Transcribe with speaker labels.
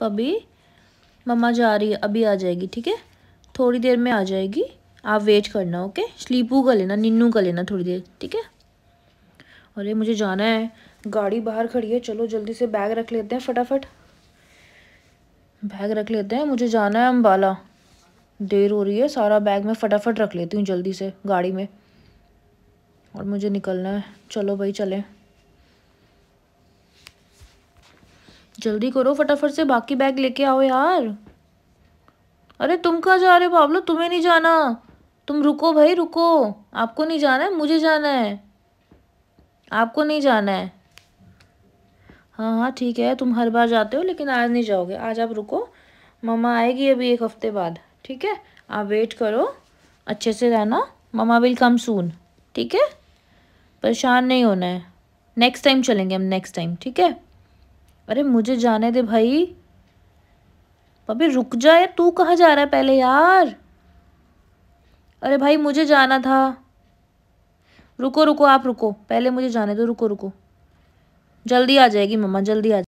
Speaker 1: तो अभी मम्मा जा रही है अभी आ जाएगी ठीक है थोड़ी देर में आ जाएगी आप वेट करना ओके स्लीपू का लेना निन्नू का लेना थोड़ी देर ठीक है अरे मुझे जाना है गाड़ी बाहर खड़ी है चलो जल्दी से बैग रख लेते हैं फटाफट बैग रख लेते हैं मुझे जाना है अम्बाला देर हो रही है सारा बैग मैं फटाफट रख लेती हूँ जल्दी से गाड़ी में और मुझे निकलना है चलो भाई चलें जल्दी करो फटाफट से बाकी बैग लेके आओ यार अरे तुम कहाँ जा रहे हो बाबलो तुम्हें नहीं जाना तुम रुको भाई रुको आपको नहीं जाना है मुझे जाना है आपको नहीं जाना है हाँ हाँ ठीक है तुम हर बार जाते हो लेकिन आज नहीं जाओगे आज आप रुको ममा आएगी अभी एक हफ्ते बाद ठीक है आप वेट करो अच्छे से रहना ममा विल कम सून ठीक है परेशान नहीं होना है नेक्स्ट टाइम चलेंगे हम नेक्स्ट टाइम ठीक है अरे मुझे जाने दे भाई अभी रुक जाए तू कहाँ जा रहा है पहले यार अरे भाई मुझे जाना था रुको रुको आप रुको पहले मुझे जाने दो रुको रुको जल्दी आ जाएगी मम्मा जल्दी आ